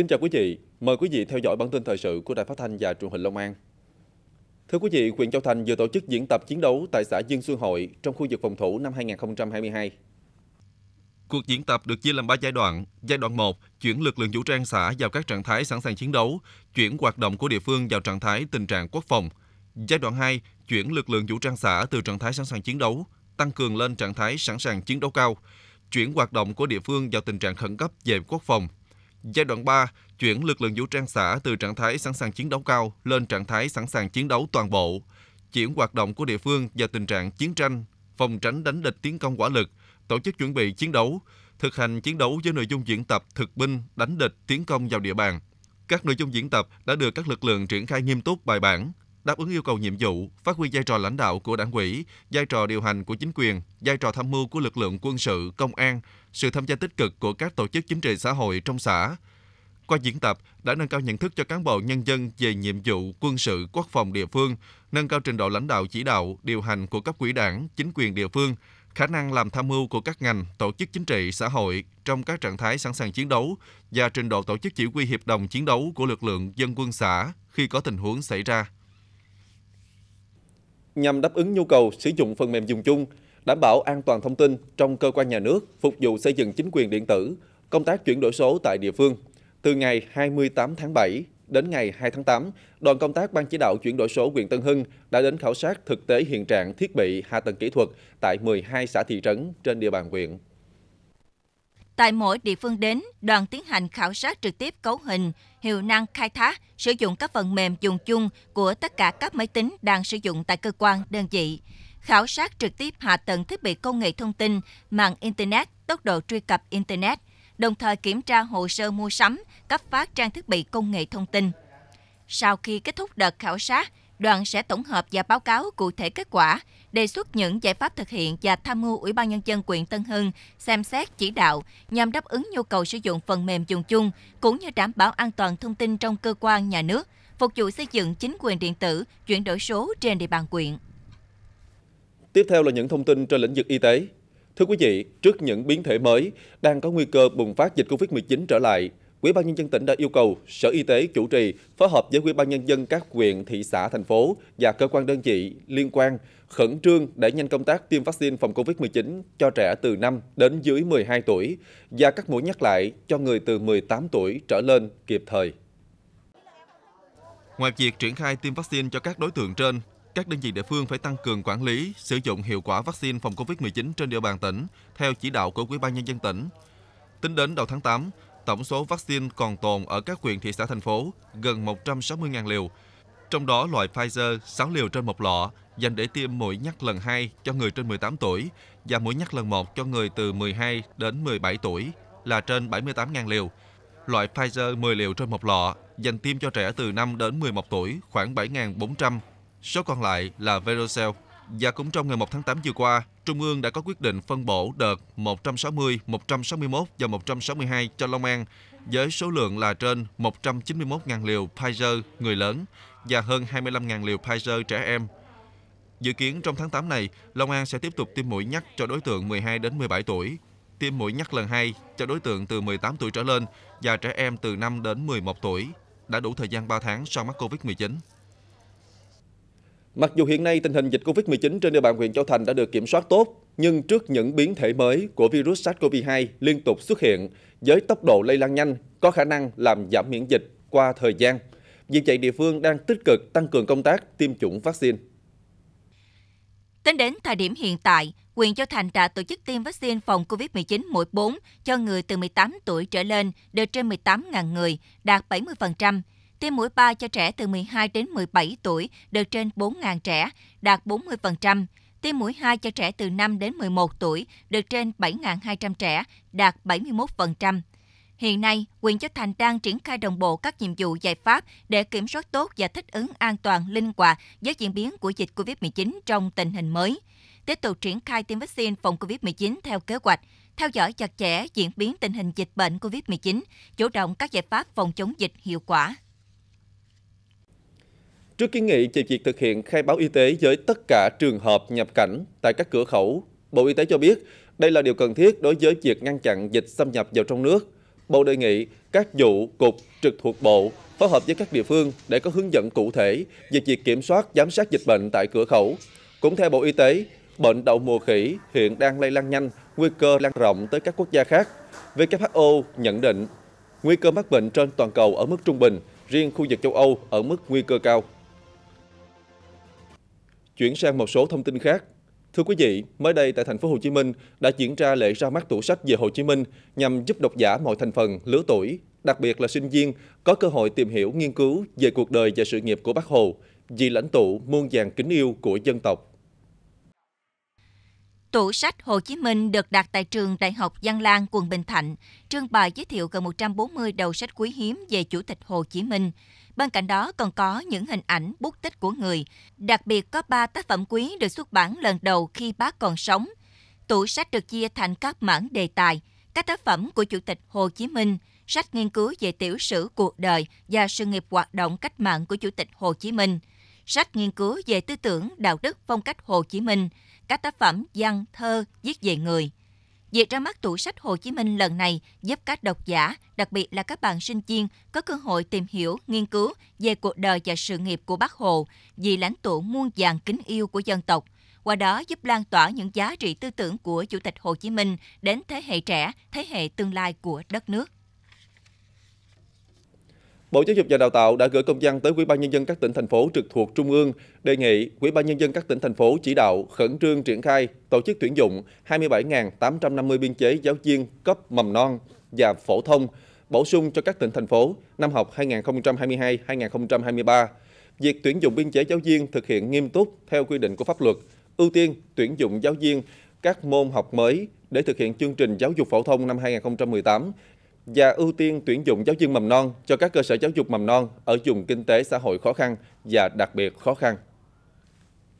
Kính chào quý vị, mời quý vị theo dõi bản tin thời sự của Đài Phát thanh và Truyền hình Long An. Thưa quý vị, huyện Châu Thành vừa tổ chức diễn tập chiến đấu tại xã Dương Xuân Hội trong khu vực phòng thủ năm 2022. Cuộc diễn tập được chia làm 3 giai đoạn. Giai đoạn 1 chuyển lực lượng vũ trang xã vào các trạng thái sẵn sàng chiến đấu, chuyển hoạt động của địa phương vào trạng thái tình trạng quốc phòng. Giai đoạn 2 chuyển lực lượng vũ trang xã từ trạng thái sẵn sàng chiến đấu tăng cường lên trạng thái sẵn sàng chiến đấu cao, chuyển hoạt động của địa phương vào tình trạng khẩn cấp về quốc phòng, Giai đoạn 3 chuyển lực lượng vũ trang xã từ trạng thái sẵn sàng chiến đấu cao lên trạng thái sẵn sàng chiến đấu toàn bộ, chuyển hoạt động của địa phương và tình trạng chiến tranh, phòng tránh đánh địch tiến công quả lực, tổ chức chuẩn bị chiến đấu, thực hành chiến đấu với nội dung diễn tập thực binh, đánh địch, tiến công vào địa bàn. Các nội dung diễn tập đã được các lực lượng triển khai nghiêm túc bài bản, đáp ứng yêu cầu nhiệm vụ, phát huy vai trò lãnh đạo của đảng ủy, vai trò điều hành của chính quyền, vai trò tham mưu của lực lượng quân sự, công an, sự tham gia tích cực của các tổ chức chính trị xã hội trong xã. Qua diễn tập đã nâng cao nhận thức cho cán bộ nhân dân về nhiệm vụ quân sự quốc phòng địa phương, nâng cao trình độ lãnh đạo chỉ đạo, điều hành của cấp ủy đảng, chính quyền địa phương, khả năng làm tham mưu của các ngành, tổ chức chính trị, xã hội trong các trạng thái sẵn sàng chiến đấu và trình độ tổ chức chỉ huy hiệp đồng chiến đấu của lực lượng dân quân xã khi có tình huống xảy ra nhằm đáp ứng nhu cầu sử dụng phần mềm dùng chung, đảm bảo an toàn thông tin trong cơ quan nhà nước, phục vụ xây dựng chính quyền điện tử, công tác chuyển đổi số tại địa phương. Từ ngày 28 tháng 7 đến ngày 2 tháng 8, đoàn công tác Ban chỉ đạo chuyển đổi số huyện Tân Hưng đã đến khảo sát thực tế hiện trạng thiết bị hạ tầng kỹ thuật tại 12 xã thị trấn trên địa bàn huyện. Tại mỗi địa phương đến, đoàn tiến hành khảo sát trực tiếp cấu hình, hiệu năng khai thác, sử dụng các phần mềm dùng chung của tất cả các máy tính đang sử dụng tại cơ quan, đơn vị, khảo sát trực tiếp hạ tầng thiết bị công nghệ thông tin, mạng Internet, tốc độ truy cập Internet, đồng thời kiểm tra hồ sơ mua sắm, cấp phát trang thiết bị công nghệ thông tin. Sau khi kết thúc đợt khảo sát, đoàn sẽ tổng hợp và báo cáo cụ thể kết quả, đề xuất những giải pháp thực hiện và tham mưu Ủy ban Nhân dân huyện Tân Hưng xem xét chỉ đạo nhằm đáp ứng nhu cầu sử dụng phần mềm dùng chung, cũng như đảm bảo an toàn thông tin trong cơ quan nhà nước, phục vụ xây dựng chính quyền điện tử, chuyển đổi số trên địa bàn huyện. Tiếp theo là những thông tin trên lĩnh vực y tế. Thưa quý vị, trước những biến thể mới đang có nguy cơ bùng phát dịch COVID-19 trở lại, Ủy ban nhân dân tỉnh đã yêu cầu Sở Y tế chủ trì phối hợp với Ủy ban nhân dân các huyện, thị xã, thành phố và cơ quan đơn vị liên quan khẩn trương đẩy nhanh công tác tiêm vaccine phòng COVID-19 cho trẻ từ 5 đến dưới 12 tuổi và các mũi nhắc lại cho người từ 18 tuổi trở lên kịp thời. Ngoài việc triển khai tiêm vaccine cho các đối tượng trên, các đơn vị địa phương phải tăng cường quản lý, sử dụng hiệu quả vaccine phòng COVID-19 trên địa bàn tỉnh theo chỉ đạo của Ủy ban nhân dân tỉnh. Tính đến đầu tháng 8, tổng số vaccine còn tồn ở các huyện thị xã thành phố gần 160.000 liều, trong đó loại Pfizer 6 liều trên một lọ dành để tiêm mũi nhắc lần 2 cho người trên 18 tuổi và mũi nhắc lần 1 cho người từ 12 đến 17 tuổi là trên 78.000 liều. Loại Pfizer 10 liều trên một lọ dành tiêm cho trẻ từ 5 đến 11 tuổi khoảng 7.400. Số còn lại là Verocell. Và cũng trong ngày 1 tháng 8 vừa qua, Trung ương đã có quyết định phân bổ đợt 160, 161 và 162 cho Long An với số lượng là trên 191.000 liều Pfizer người lớn và hơn 25.000 liều Pfizer trẻ em. Dự kiến trong tháng 8 này, Long An sẽ tiếp tục tiêm mũi nhắc cho đối tượng 12 đến 17 tuổi, tiêm mũi nhắc lần 2 cho đối tượng từ 18 tuổi trở lên và trẻ em từ 5 đến 11 tuổi đã đủ thời gian 3 tháng sau mắc COVID-19. Mặc dù hiện nay tình hình dịch COVID-19 trên địa bàn huyện Châu Thành đã được kiểm soát tốt, nhưng trước những biến thể mới của virus SARS-CoV-2 liên tục xuất hiện với tốc độ lây lan nhanh, có khả năng làm giảm miễn dịch qua thời gian. Vì vậy, địa phương đang tích cực tăng cường công tác tiêm chủng vaccine. Tính đến thời điểm hiện tại, huyện Châu Thành đã tổ chức tiêm vaccine phòng COVID-19 mũi 4 cho người từ 18 tuổi trở lên được trên 18.000 người, đạt 70%. Tiêm mũi 3 cho trẻ từ 12 đến 17 tuổi được trên 4.000 trẻ, đạt 40%. Tiêm mũi 2 cho trẻ từ 5 đến 11 tuổi được trên 7.200 trẻ, đạt 71%. Hiện nay, huyện Châu Thành đang triển khai đồng bộ các nhiệm vụ giải pháp để kiểm soát tốt và thích ứng an toàn, linh hoạt với diễn biến của dịch COVID-19 trong tình hình mới. Tiếp tục triển khai tiêm vaccine phòng COVID-19 theo kế hoạch, theo dõi chặt chẽ diễn biến tình hình dịch bệnh COVID-19, chủ động các giải pháp phòng chống dịch hiệu quả. Trước kiến nghị về việc thực hiện khai báo y tế với tất cả trường hợp nhập cảnh tại các cửa khẩu, Bộ Y tế cho biết đây là điều cần thiết đối với việc ngăn chặn dịch xâm nhập vào trong nước. Bộ đề nghị các vụ, cục, trực thuộc bộ phối hợp với các địa phương để có hướng dẫn cụ thể về việc kiểm soát, giám sát dịch bệnh tại cửa khẩu. Cũng theo Bộ Y tế, bệnh đậu mùa khỉ hiện đang lây lan nhanh, nguy cơ lan rộng tới các quốc gia khác. WHO nhận định nguy cơ mắc bệnh trên toàn cầu ở mức trung bình, riêng khu vực châu Âu ở mức nguy cơ cao. Chuyển sang một số thông tin khác. Thưa quý vị, mới đây tại thành phố Hồ Chí Minh đã diễn ra lễ ra mắt tủ sách về Hồ Chí Minh nhằm giúp độc giả mọi thành phần, lứa tuổi, đặc biệt là sinh viên có cơ hội tìm hiểu, nghiên cứu về cuộc đời và sự nghiệp của Bác Hồ, vị lãnh tụ muôn vàng kính yêu của dân tộc. Tủ sách Hồ Chí Minh được đặt tại trường Đại học Văn Lang, quận Bình Thạnh, trưng bày giới thiệu gần 140 đầu sách quý hiếm về Chủ tịch Hồ Chí Minh. Bên cạnh đó còn có những hình ảnh bút tích của người, đặc biệt có 3 tác phẩm quý được xuất bản lần đầu khi bác còn sống. Tủ sách được chia thành các mảng đề tài, các tác phẩm của Chủ tịch Hồ Chí Minh, sách nghiên cứu về tiểu sử cuộc đời và sự nghiệp hoạt động cách mạng của Chủ tịch Hồ Chí Minh, sách nghiên cứu về tư tưởng, đạo đức, phong cách Hồ Chí Minh – các tác phẩm văn, thơ viết về người. Việc ra mắt tủ sách Hồ Chí Minh lần này giúp các độc giả, đặc biệt là các bạn sinh viên, có cơ hội tìm hiểu, nghiên cứu về cuộc đời và sự nghiệp của Bác Hồ, vị lãnh tụ muôn vàng kính yêu của dân tộc. Qua đó giúp lan tỏa những giá trị tư tưởng của Chủ tịch Hồ Chí Minh đến thế hệ trẻ, thế hệ tương lai của đất nước. Bộ Giáo dục và Đào tạo đã gửi công văn tới Ủy ban nhân dân các tỉnh thành phố trực thuộc trung ương, đề nghị Ủy ban nhân dân các tỉnh thành phố chỉ đạo khẩn trương triển khai tổ chức tuyển dụng 27.850 biên chế giáo viên cấp mầm non và phổ thông bổ sung cho các tỉnh thành phố năm học 2022-2023. Việc tuyển dụng biên chế giáo viên thực hiện nghiêm túc theo quy định của pháp luật, ưu tiên tuyển dụng giáo viên các môn học mới để thực hiện chương trình giáo dục phổ thông năm 2018 và ưu tiên tuyển dụng giáo viên mầm non cho các cơ sở giáo dục mầm non ở vùng kinh tế xã hội khó khăn và đặc biệt khó khăn.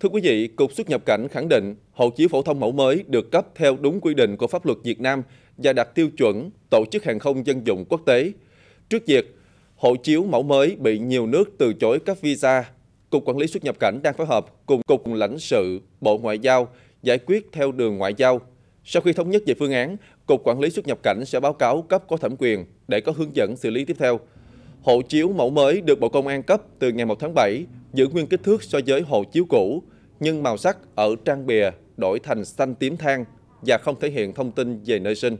Thưa quý vị, Cục xuất nhập cảnh khẳng định hộ chiếu phổ thông mẫu mới được cấp theo đúng quy định của pháp luật Việt Nam và đạt tiêu chuẩn Tổ chức Hàng không Dân dụng Quốc tế. Trước việc, hộ chiếu mẫu mới bị nhiều nước từ chối cấp visa, Cục Quản lý xuất nhập cảnh đang phối hợp cùng Cục lãnh sự Bộ Ngoại giao giải quyết theo đường ngoại giao. Sau khi thống nhất về phương án, Cục Quản lý xuất nhập cảnh sẽ báo cáo cấp có thẩm quyền để có hướng dẫn xử lý tiếp theo. Hộ chiếu mẫu mới được Bộ Công an cấp từ ngày 1 tháng 7, giữ nguyên kích thước so với hộ chiếu cũ, nhưng màu sắc ở trang bìa đổi thành xanh tím than và không thể hiện thông tin về nơi sinh.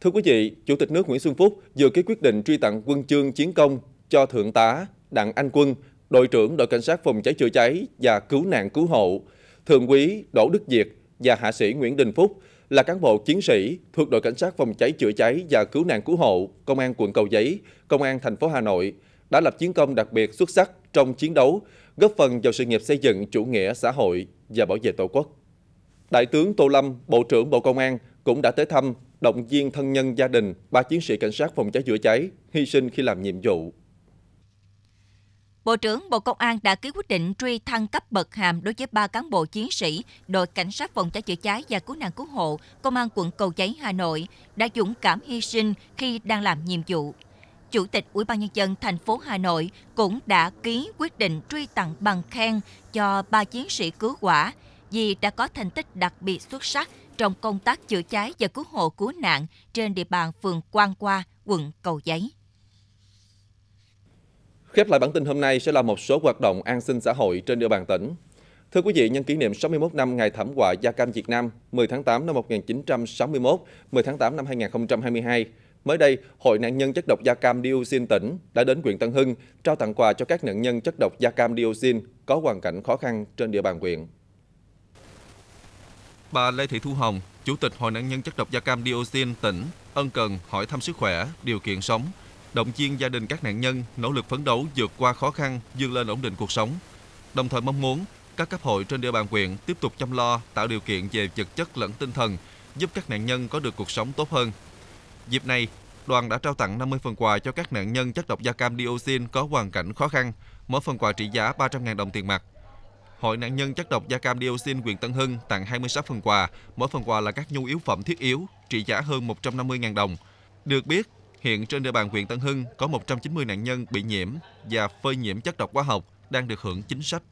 Thưa quý vị, Chủ tịch nước Nguyễn Xuân Phúc vừa ký quyết định truy tặng quân chương chiến công cho Thượng tá Đặng Anh Quân, đội trưởng đội cảnh sát phòng cháy chữa cháy và cứu nạn cứu hộ, Thượng úy Đỗ Đức Diệt và Hạ sĩ Nguyễn Đình Phúc, là cán bộ chiến sĩ thuộc đội cảnh sát phòng cháy chữa cháy và cứu nạn cứu hộ, công an quận Cầu Giấy, công an thành phố Hà Nội đã lập chiến công đặc biệt xuất sắc trong chiến đấu, góp phần vào sự nghiệp xây dựng chủ nghĩa xã hội và bảo vệ Tổ quốc. Đại tướng Tô Lâm, Bộ trưởng Bộ Công an cũng đã tới thăm, động viên thân nhân gia đình ba chiến sĩ cảnh sát phòng cháy chữa cháy hy sinh khi làm nhiệm vụ Bộ trưởng Bộ Công an đã ký quyết định truy thăng cấp bậc hàm đối với ba cán bộ chiến sĩ đội cảnh sát phòng cháy chữa cháy và cứu nạn cứu hộ Công an quận Cầu Giấy Hà Nội đã dũng cảm hy sinh khi đang làm nhiệm vụ. Chủ tịch Ủy ban nhân dân thành phố Hà Nội cũng đã ký quyết định truy tặng bằng khen cho ba chiến sĩ cứu hỏa vì đã có thành tích đặc biệt xuất sắc trong công tác chữa cháy và cứu hộ cứu nạn trên địa bàn phường Quang Qua, quận Cầu Giấy. Khép lại bản tin hôm nay sẽ là một số hoạt động an sinh xã hội trên địa bàn tỉnh. Thưa quý vị, nhân kỷ niệm 61 năm ngày thảm họa da cam Việt Nam 10 tháng 8 năm 1961, 10 tháng 8 năm 2022, mới đây, Hội nạn nhân chất độc da cam dioxin tỉnh đã đến huyện Tân Hưng trao tặng quà cho các nạn nhân chất độc da cam dioxin có hoàn cảnh khó khăn trên địa bàn huyện. Bà Lê Thị Thu Hồng, Chủ tịch Hội nạn nhân chất độc da cam dioxin tỉnh, ân cần hỏi thăm sức khỏe, điều kiện sống, động viên gia đình các nạn nhân nỗ lực phấn đấu vượt qua khó khăn, vươn lên ổn định cuộc sống. Đồng thời mong muốn các cấp hội trên địa bàn huyện tiếp tục chăm lo, tạo điều kiện về vật chất lẫn tinh thần, giúp các nạn nhân có được cuộc sống tốt hơn. Dịp này, đoàn đã trao tặng 50 phần quà cho các nạn nhân chất độc da cam dioxin có hoàn cảnh khó khăn, mỗi phần quà trị giá 300.000 đồng tiền mặt. Hội nạn nhân chất độc da cam dioxin huyện Tân Hưng tặng 26 phần quà, mỗi phần quà là các nhu yếu phẩm thiết yếu, trị giá hơn 150.000 đồng. Được biết, Hiện trên địa bàn huyện Tân Hưng có 190 nạn nhân bị nhiễm và phơi nhiễm chất độc hóa học đang được hưởng chính sách.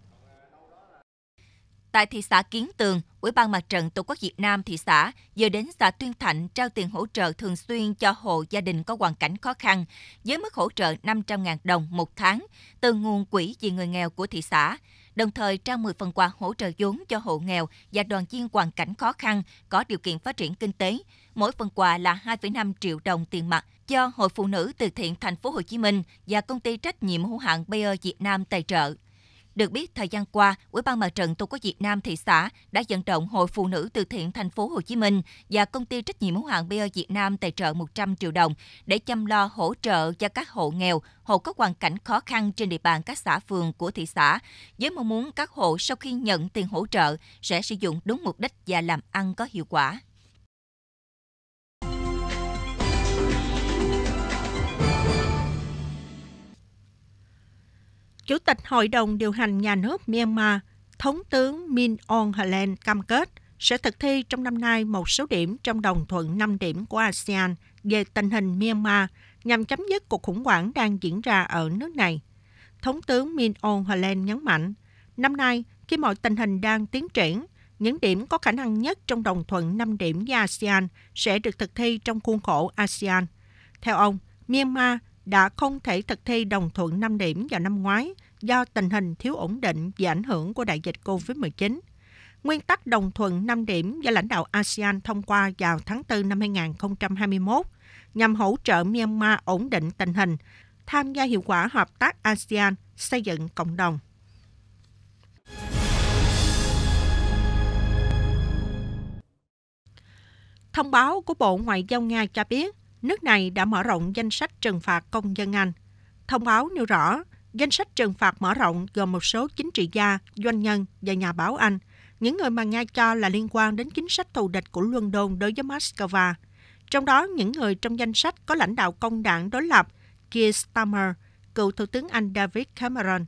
Tại thị xã Kiến Tường, Ủy ban Mặt trận Tổ quốc Việt Nam thị xã vừa đến xã Tuyên Thạnh trao tiền hỗ trợ thường xuyên cho hộ gia đình có hoàn cảnh khó khăn với mức hỗ trợ 500.000 đồng một tháng từ nguồn quỹ vì người nghèo của thị xã đồng thời trao 10 phần quà hỗ trợ vốn cho hộ nghèo và đoàn viên hoàn cảnh khó khăn có điều kiện phát triển kinh tế. Mỗi phần quà là 2,5 triệu đồng tiền mặt do Hội Phụ nữ từ thiện Thành phố Hồ Chí Minh và công ty trách nhiệm hữu hạn Bayer Việt Nam tài trợ. Được biết, thời gian qua, Ủy ban Mặt trận Tổ quốc Việt Nam thị xã đã vận động Hội Phụ nữ từ thiện thành phố Hồ Chí Minh và công ty trách nhiệm hữu hạn Bia Việt Nam tài trợ 100 triệu đồng để chăm lo hỗ trợ cho các hộ nghèo, hộ có hoàn cảnh khó khăn trên địa bàn các xã phường của thị xã, với mong muốn các hộ sau khi nhận tiền hỗ trợ sẽ sử dụng đúng mục đích và làm ăn có hiệu quả. Chủ tịch Hội đồng điều hành nhà nước Myanmar, Thống tướng Min Aung Hlaing cam kết sẽ thực thi trong năm nay một số điểm trong đồng thuận 5 điểm của ASEAN về tình hình Myanmar nhằm chấm dứt cuộc khủng hoảng đang diễn ra ở nước này. Thống tướng Min Aung Hlaing nhấn mạnh, năm nay khi mọi tình hình đang tiến triển, những điểm có khả năng nhất trong đồng thuận 5 điểm với ASEAN sẽ được thực thi trong khuôn khổ ASEAN. Theo ông, Myanmar đã không thể thực thi đồng thuận 5 điểm vào năm ngoái do tình hình thiếu ổn định và ảnh hưởng của đại dịch COVID-19. Nguyên tắc đồng thuận 5 điểm do lãnh đạo ASEAN thông qua vào tháng 4 năm 2021 nhằm hỗ trợ Myanmar ổn định tình hình, tham gia hiệu quả hợp tác ASEAN xây dựng cộng đồng. Thông báo của Bộ Ngoại giao Nga cho biết, nước này đã mở rộng danh sách trừng phạt công dân Anh. Thông báo nêu rõ, danh sách trừng phạt mở rộng gồm một số chính trị gia, doanh nhân và nhà báo Anh, những người mà Nga cho là liên quan đến chính sách thù địch của London đối với Moscow. Trong đó, những người trong danh sách có lãnh đạo công đảng đối lập Keir Starmer, cựu Thủ tướng Anh David Cameron.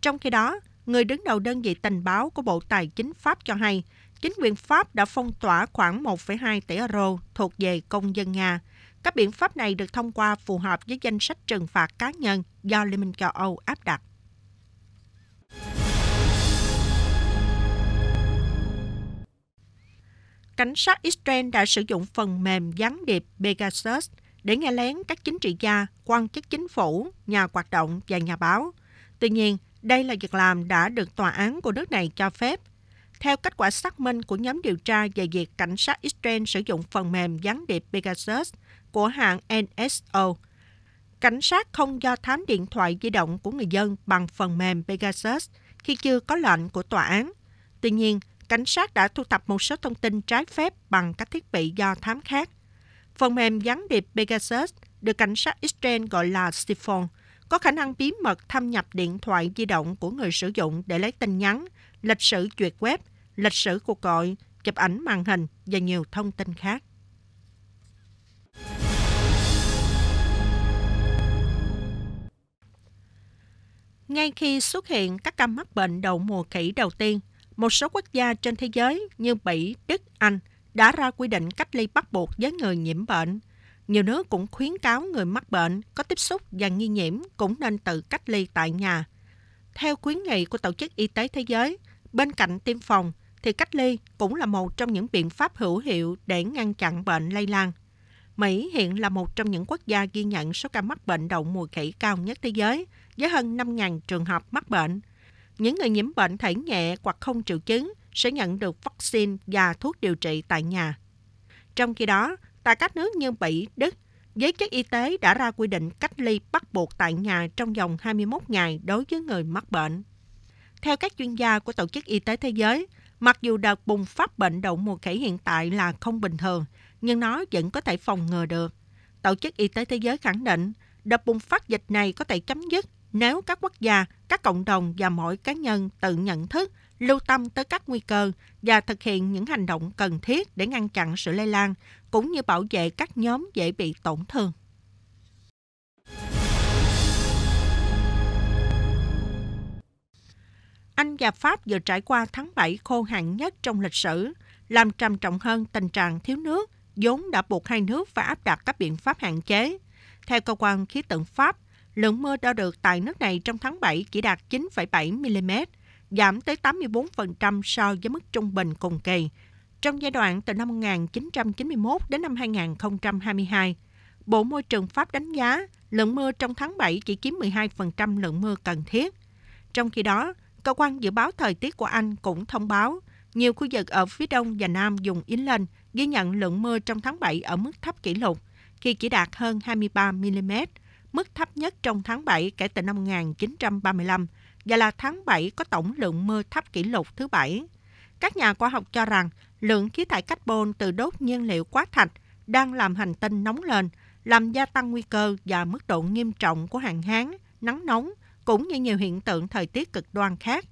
Trong khi đó, người đứng đầu đơn vị tình báo của Bộ Tài chính Pháp cho hay, chính quyền Pháp đã phong tỏa khoảng 1,2 tỷ euro thuộc về công dân Nga – các biện pháp này được thông qua phù hợp với danh sách trừng phạt cá nhân do Liên minh châu Âu áp đặt. Cảnh sát Israel đã sử dụng phần mềm gián điệp Pegasus để nghe lén các chính trị gia, quan chức chính phủ, nhà hoạt động và nhà báo. Tuy nhiên, đây là việc làm đã được tòa án của nước này cho phép. Theo kết quả xác minh của nhóm điều tra về việc cảnh sát Israel sử dụng phần mềm gián điệp Pegasus, của hãng NSO. Cảnh sát không do thám điện thoại di động của người dân bằng phần mềm Pegasus khi chưa có lệnh của tòa án. Tuy nhiên, cảnh sát đã thu thập một số thông tin trái phép bằng các thiết bị do thám khác. Phần mềm gián điệp Pegasus, được cảnh sát Israel gọi là Siphon, có khả năng bí mật thâm nhập điện thoại di động của người sử dụng để lấy tin nhắn, lịch sử duyệt web, lịch sử cuộc gọi, chụp ảnh màn hình và nhiều thông tin khác. Ngay khi xuất hiện các ca mắc bệnh đậu mùa khỉ đầu tiên, một số quốc gia trên thế giới như Bỉ, Đức, Anh đã ra quy định cách ly bắt buộc với người nhiễm bệnh. Nhiều nước cũng khuyến cáo người mắc bệnh có tiếp xúc và nghi nhiễm cũng nên tự cách ly tại nhà. Theo khuyến nghị của Tổ chức Y tế Thế giới, bên cạnh tiêm phòng thì cách ly cũng là một trong những biện pháp hữu hiệu để ngăn chặn bệnh lây lan. Mỹ hiện là một trong những quốc gia ghi nhận số ca mắc bệnh đậu mùa khỉ cao nhất thế giới – với hơn 5.000 trường hợp mắc bệnh. Những người nhiễm bệnh thể nhẹ hoặc không triệu chứng sẽ nhận được vaccine và thuốc điều trị tại nhà. Trong khi đó, tại các nước như Bỉ, Đức, giới chức y tế đã ra quy định cách ly bắt buộc tại nhà trong vòng 21 ngày đối với người mắc bệnh. Theo các chuyên gia của Tổ chức Y tế Thế giới, mặc dù đợt bùng phát bệnh đậu mùa khỉ hiện tại là không bình thường, nhưng nó vẫn có thể phòng ngừa được. Tổ chức Y tế Thế giới khẳng định, đợt bùng phát dịch này có thể chấm dứt nếu các quốc gia, các cộng đồng và mỗi cá nhân tự nhận thức, lưu tâm tới các nguy cơ và thực hiện những hành động cần thiết để ngăn chặn sự lây lan, cũng như bảo vệ các nhóm dễ bị tổn thương. Anh và Pháp vừa trải qua tháng 7 khô hạn nhất trong lịch sử, làm trầm trọng hơn tình trạng thiếu nước, vốn đã buộc hai nước phải áp đặt các biện pháp hạn chế. Theo cơ quan khí tượng Pháp, lượng mưa đo được tại nước này trong tháng 7 chỉ đạt 9,7 mm, giảm tới 84% so với mức trung bình cùng kỳ. Trong giai đoạn từ năm 1991 đến năm 2022, Bộ Môi trường Pháp đánh giá lượng mưa trong tháng 7 chỉ chiếm 12% lượng mưa cần thiết. Trong khi đó, cơ quan dự báo thời tiết của Anh cũng thông báo nhiều khu vực ở phía đông và nam dùng Yến lên ghi nhận lượng mưa trong tháng 7 ở mức thấp kỷ lục khi chỉ đạt hơn 23 mm mức thấp nhất trong tháng 7 kể từ năm 1935 và là tháng 7 có tổng lượng mưa thấp kỷ lục thứ bảy. Các nhà khoa học cho rằng lượng khí thải carbon từ đốt nhiên liệu quá thạch đang làm hành tinh nóng lên, làm gia tăng nguy cơ và mức độ nghiêm trọng của hạn hán, nắng nóng cũng như nhiều hiện tượng thời tiết cực đoan khác